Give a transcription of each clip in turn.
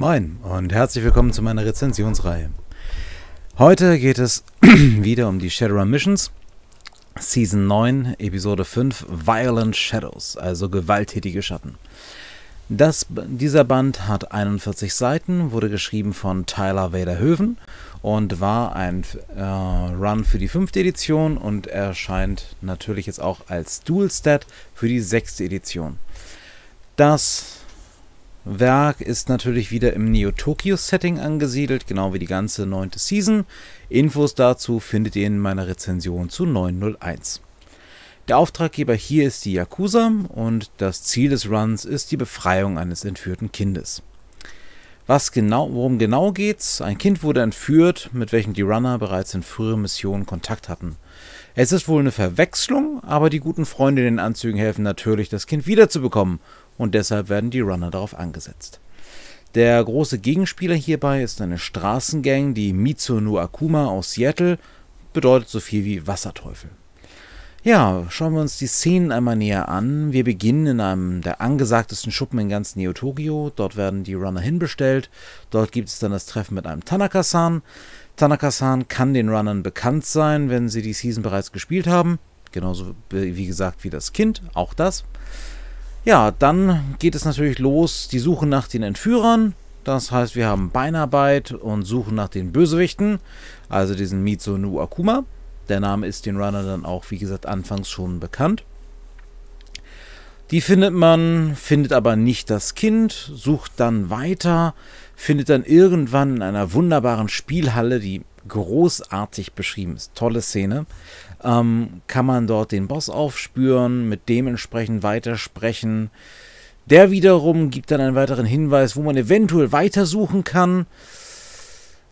Moin und herzlich willkommen zu meiner Rezensionsreihe. Heute geht es wieder um die Shadowrun Missions, Season 9, Episode 5, Violent Shadows, also gewalttätige Schatten. Das, dieser Band hat 41 Seiten, wurde geschrieben von Tyler Vaderhöven und war ein äh, Run für die fünfte Edition und erscheint natürlich jetzt auch als Dual-Stat für die sechste Edition. Das Werk ist natürlich wieder im Neo-Tokyo-Setting angesiedelt, genau wie die ganze neunte Season. Infos dazu findet ihr in meiner Rezension zu 901. Der Auftraggeber hier ist die Yakuza und das Ziel des Runs ist die Befreiung eines entführten Kindes. Was genau, worum genau geht's? Ein Kind wurde entführt, mit welchem die Runner bereits in früheren Missionen Kontakt hatten. Es ist wohl eine Verwechslung, aber die guten Freunde in den Anzügen helfen natürlich, das Kind wiederzubekommen und deshalb werden die Runner darauf angesetzt. Der große Gegenspieler hierbei ist eine Straßengang, die Mitsu no Akuma aus Seattle, bedeutet so viel wie Wasserteufel. Ja, schauen wir uns die Szenen einmal näher an. Wir beginnen in einem der angesagtesten Schuppen in ganz Neo Tokio. Dort werden die Runner hinbestellt. Dort gibt es dann das Treffen mit einem Tanaka-san. Tanaka-san kann den Runnern bekannt sein, wenn sie die Season bereits gespielt haben. Genauso wie gesagt wie das Kind, auch das. Ja, dann geht es natürlich los, die Suche nach den Entführern. Das heißt, wir haben Beinarbeit und suchen nach den Bösewichten, also diesen Mitsunu Akuma. Der Name ist den Runner dann auch, wie gesagt, anfangs schon bekannt. Die findet man, findet aber nicht das Kind, sucht dann weiter, findet dann irgendwann in einer wunderbaren Spielhalle, die großartig beschrieben ist. Tolle Szene ähm, kann man dort den Boss aufspüren, mit dem entsprechend weitersprechen. Der wiederum gibt dann einen weiteren Hinweis, wo man eventuell weitersuchen kann.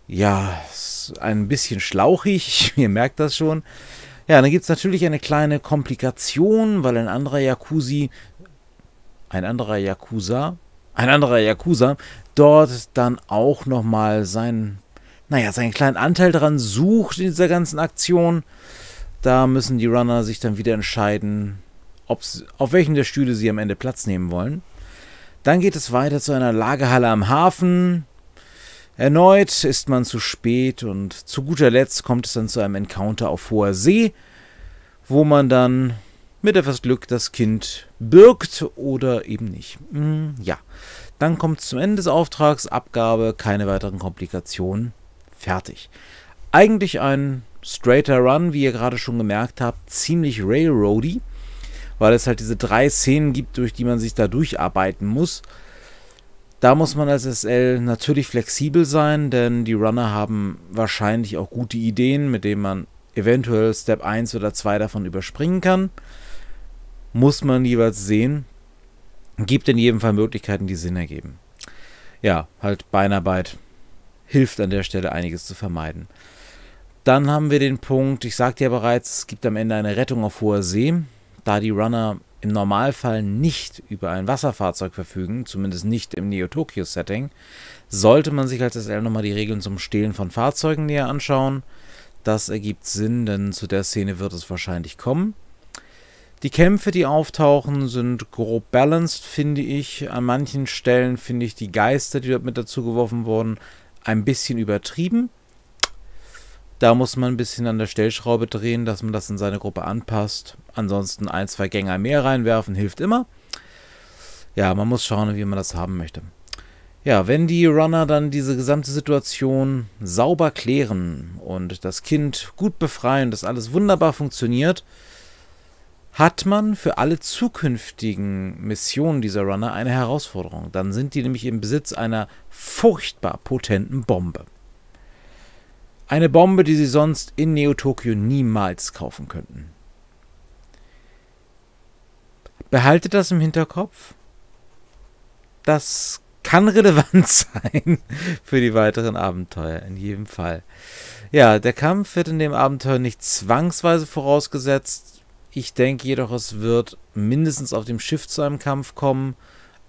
Ja, ist ein bisschen schlauchig, ihr merkt das schon. Ja, dann gibt es natürlich eine kleine Komplikation, weil ein anderer Yakuzi, ein anderer Yakuza, ein anderer Yakuza dort dann auch nochmal seinen, naja, seinen kleinen Anteil daran sucht in dieser ganzen Aktion. Da müssen die Runner sich dann wieder entscheiden, auf welchen der Stühle sie am Ende Platz nehmen wollen. Dann geht es weiter zu einer Lagerhalle am Hafen. Erneut ist man zu spät und zu guter Letzt kommt es dann zu einem Encounter auf hoher See, wo man dann mit etwas Glück das Kind birgt oder eben nicht. Hm, ja, dann kommt es zum Ende des Auftrags, Abgabe, keine weiteren Komplikationen, fertig. Eigentlich ein straighter Run, wie ihr gerade schon gemerkt habt, ziemlich railroady, weil es halt diese drei Szenen gibt, durch die man sich da durcharbeiten muss. Da muss man als SL natürlich flexibel sein, denn die Runner haben wahrscheinlich auch gute Ideen, mit denen man eventuell Step 1 oder 2 davon überspringen kann. Muss man jeweils sehen. Gibt in jedem Fall Möglichkeiten, die Sinn ergeben. Ja, halt Beinarbeit hilft an der Stelle einiges zu vermeiden. Dann haben wir den Punkt, ich sagte ja bereits, es gibt am Ende eine Rettung auf hoher See, da die Runner im Normalfall nicht über ein Wasserfahrzeug verfügen, zumindest nicht im Neo-Tokyo-Setting, sollte man sich als SL nochmal die Regeln zum Stehlen von Fahrzeugen näher anschauen. Das ergibt Sinn, denn zu der Szene wird es wahrscheinlich kommen. Die Kämpfe, die auftauchen, sind grob balanced, finde ich. An manchen Stellen finde ich die Geister, die dort mit dazugeworfen wurden, ein bisschen übertrieben. Da muss man ein bisschen an der Stellschraube drehen, dass man das in seine Gruppe anpasst. Ansonsten ein, zwei Gänger mehr reinwerfen, hilft immer. Ja, man muss schauen, wie man das haben möchte. Ja, wenn die Runner dann diese gesamte Situation sauber klären und das Kind gut befreien, dass alles wunderbar funktioniert, hat man für alle zukünftigen Missionen dieser Runner eine Herausforderung. Dann sind die nämlich im Besitz einer furchtbar potenten Bombe. Eine Bombe, die sie sonst in Neo-Tokio niemals kaufen könnten. Behaltet das im Hinterkopf. Das kann relevant sein für die weiteren Abenteuer, in jedem Fall. Ja, der Kampf wird in dem Abenteuer nicht zwangsweise vorausgesetzt. Ich denke jedoch, es wird mindestens auf dem Schiff zu einem Kampf kommen.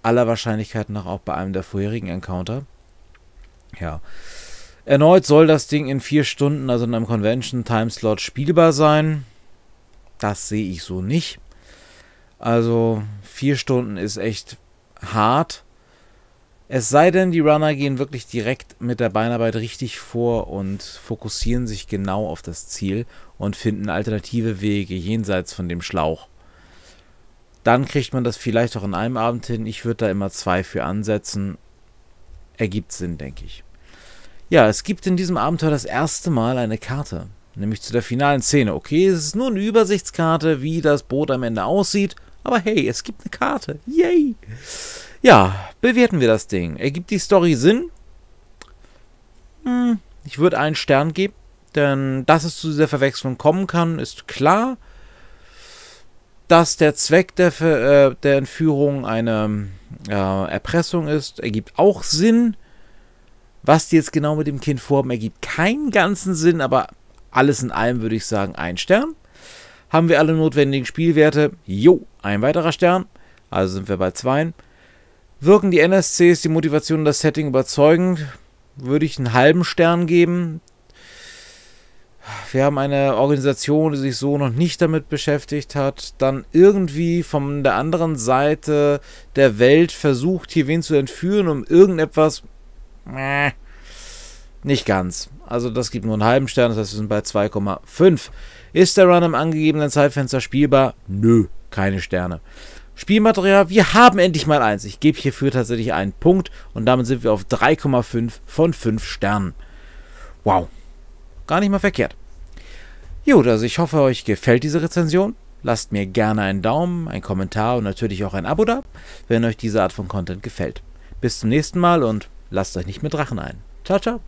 Aller Wahrscheinlichkeit nach auch bei einem der vorherigen Encounter. Ja. Erneut soll das Ding in vier Stunden, also in einem Convention-Timeslot, spielbar sein. Das sehe ich so nicht. Also vier Stunden ist echt hart. Es sei denn, die Runner gehen wirklich direkt mit der Beinarbeit richtig vor und fokussieren sich genau auf das Ziel und finden alternative Wege jenseits von dem Schlauch. Dann kriegt man das vielleicht auch in einem Abend hin. Ich würde da immer zwei für ansetzen. Ergibt Sinn, denke ich. Ja, es gibt in diesem Abenteuer das erste Mal eine Karte, nämlich zu der finalen Szene. Okay, es ist nur eine Übersichtskarte, wie das Boot am Ende aussieht, aber hey, es gibt eine Karte. Yay! Ja, bewerten wir das Ding. Ergibt die Story Sinn? Hm, ich würde einen Stern geben, denn dass es zu dieser Verwechslung kommen kann, ist klar. Dass der Zweck der, Ver äh, der Entführung eine äh, Erpressung ist, ergibt auch Sinn. Was die jetzt genau mit dem Kind vorhaben, ergibt keinen ganzen Sinn, aber alles in allem würde ich sagen, ein Stern. Haben wir alle notwendigen Spielwerte? Jo, ein weiterer Stern. Also sind wir bei zweien. Wirken die NSCs die Motivation und das Setting überzeugend? Würde ich einen halben Stern geben. Wir haben eine Organisation, die sich so noch nicht damit beschäftigt hat, dann irgendwie von der anderen Seite der Welt versucht, hier wen zu entführen, um irgendetwas Mäh. Nicht ganz. Also das gibt nur einen halben Stern, das heißt, wir sind bei 2,5. Ist der Run im angegebenen Zeitfenster spielbar? Nö, keine Sterne. Spielmaterial, wir haben endlich mal eins. Ich gebe hierfür tatsächlich einen Punkt und damit sind wir auf 3,5 von 5 Sternen. Wow, gar nicht mal verkehrt. Gut, also ich hoffe, euch gefällt diese Rezension. Lasst mir gerne einen Daumen, einen Kommentar und natürlich auch ein Abo da, wenn euch diese Art von Content gefällt. Bis zum nächsten Mal und Lasst euch nicht mit Drachen ein. Ciao, ciao.